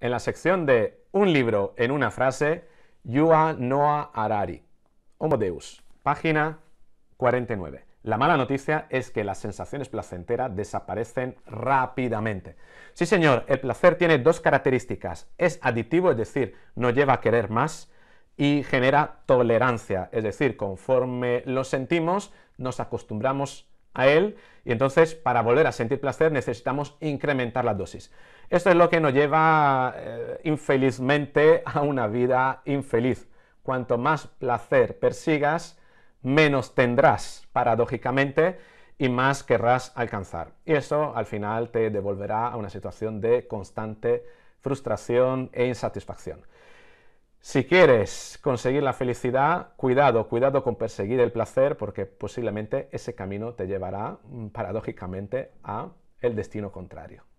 en la sección de Un libro en una frase, Yua Noah Arari, Homo Deus, página 49. La mala noticia es que las sensaciones placenteras desaparecen rápidamente. Sí, señor, el placer tiene dos características. Es aditivo, es decir, no lleva a querer más y genera tolerancia, es decir, conforme lo sentimos, nos acostumbramos a él y entonces para volver a sentir placer necesitamos incrementar la dosis. Esto es lo que nos lleva eh, infelizmente a una vida infeliz. Cuanto más placer persigas, menos tendrás, paradójicamente, y más querrás alcanzar. Y eso al final te devolverá a una situación de constante frustración e insatisfacción. Si quieres conseguir la felicidad, cuidado, cuidado con perseguir el placer, porque posiblemente ese camino te llevará mm, paradójicamente a el destino contrario.